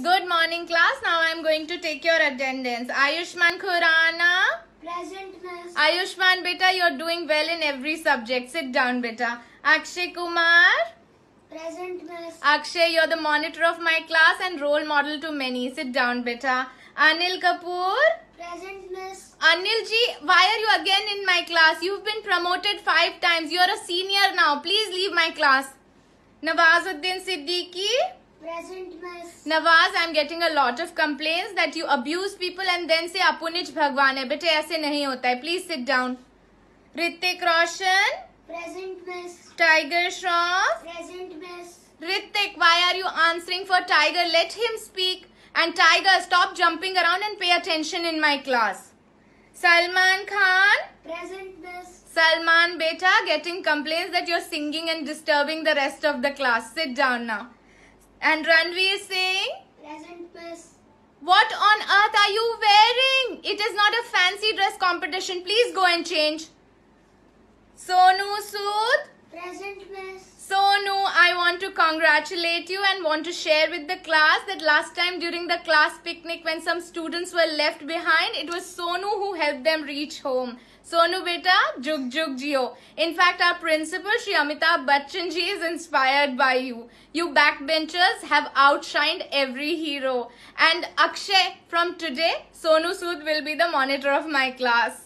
Good morning class. Now I am going to take your attendance. Ayushman Khurana. Present miss. Ayushman beta, you are doing well in every subject. Sit down beta. Akshay Kumar. Present miss. Akshay, you are the monitor of my class and role model to many. Sit down beta. Anil Kapoor. Present miss. Anil ji, why are you again in my class? You've been promoted five times. You are a senior now. Please leave my class. Nawazuddin Siddiqui. Present Nawaz I am getting a lot of complain that you abuse people and then say अपुनिज भगवान है बेटे ऐसे नहीं होता है please sit down Hrithik Roshan present miss Tiger Shroff present miss Hrithik why are you answering for Tiger let him speak and Tiger stop jumping around and pay attention in my class Salman Khan present miss Salman beta getting complaints that you're singing and disturbing the rest of the class. Sit down now. And Ranveer Singh? Present miss. What on earth are you wearing? It is not a fancy dress competition. Please go and change. Sonu Sood? Present miss. Sonu, I want to congratulate you and want to share with the class that last time during the class picnic when some students were left behind, it was Sonu who helped them reach home. Sonu Beta, Jug Jug Jio. In fact, our principal, Sri Amitabh Bachchan ji, is inspired by you. You backbenchers have outshined every hero. And Akshay, from today, Sonu Sood will be the monitor of my class.